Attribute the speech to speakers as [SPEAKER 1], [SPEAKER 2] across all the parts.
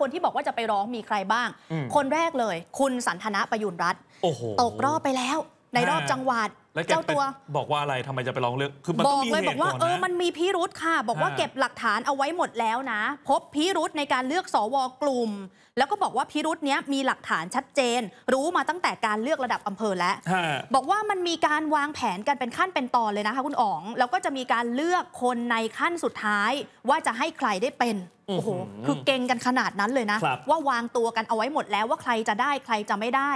[SPEAKER 1] คนที่บอกว่าจะไปร้องมีใครบ้าง คนแรกเลย คุณสันทนะประยุนรัตน์ตกรอบไปแล้วในรอบจังหวัดเจ้าตัว บอกว่าอะไรทำไมจะไปร้องเรื่องคือมันบอกเลยบอกว่าเออมันมีพิรุธค่ะ บอกว่าเก็บหลักฐานเอาไว้หมดแล้วนะ พบพิรุธในการเลือกสวกลุ่มแล้วก็บอกว่าพิรุธเนี้ยมีหลักฐานชัดเจน รู้มาตั้งแต่การเลือกระดับอำเภอแล้วบอกว่ามันมีการวางแผนกันเป็นขั้นเป็นตอนเลยนะคะคุณอ๋องแล้วก็จะมีการเลือกคนในขั้นสุดท้าย ว่าจะให้ใครได้เป็นโอ้โหคือเก่งกันขนาดนั้นเลยนะ ว่าวางตัวกันเอาไว้หมดแล้วว่าใครจะได้ใครจะไม่ได้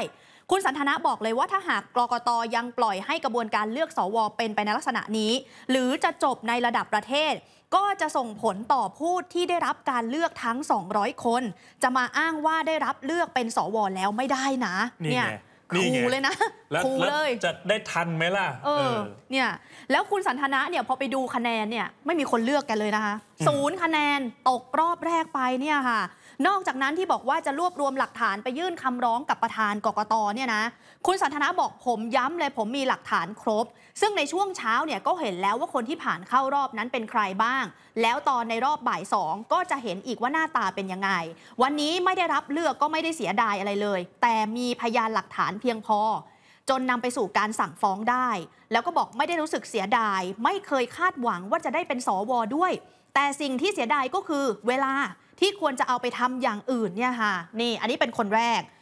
[SPEAKER 1] คุณสันทนะบอกเลยว่าถ้าหากกรกตยังปล่อยให้กระบวนการเลือกสวเป็นไปในลักษณะนี้ หรือจะจบในระดับประเทศ ก็จะส่งผลต่อผู้ที่ได้รับการเลือกทั้ง 200 คน จะมาอ้างว่าได้รับเลือกเป็นสวแล้วไม่ได้นะ เนี่ยครขู่เลยนะครขู่เลยจะได้ทันไหมล่ะเออเนี่ยแล้วคุณสันทนะเนี่ยพอไปดูคะแนนเนี่ยไม่มีคนเลือกกันเลยนะคะศูนย์คะแนนตกรอบแรกไปเนี่ยค่ะ นอกจากนั้นที่บอกว่าจะรวบรวมหลักฐานไปยื่นคำร้องกับประธานกกตเนี่ยนะคุณสันทนะบอกผมย้ำเลยผมมีหลักฐานครบ ซึ่งในช่วงเช้าเนี่ยก็เห็นแล้วว่าคนที่ผ่านเข้ารอบนั้นเป็นใครบ้าง แล้วตอนในรอบบ่ายสองก็จะเห็นอีกว่าหน้าตาเป็นยังไงวันนี้ไม่ได้รับเลือกก็ไม่ได้เสียดายอะไรเลย แต่มีพยานหลักฐานเพียงพอ จนนำไปสู่การสั่งฟ้องได้ แล้วก็บอกไม่ได้รู้สึกเสียดาย ไม่เคยคาดหวังว่าจะได้เป็นสวด้วย แต่สิ่งที่เสียดายก็คือ เวลาที่ควรจะเอาไปทำอย่างอื่นเนี่ยค่ะนี่อันนี้เป็นคนแรก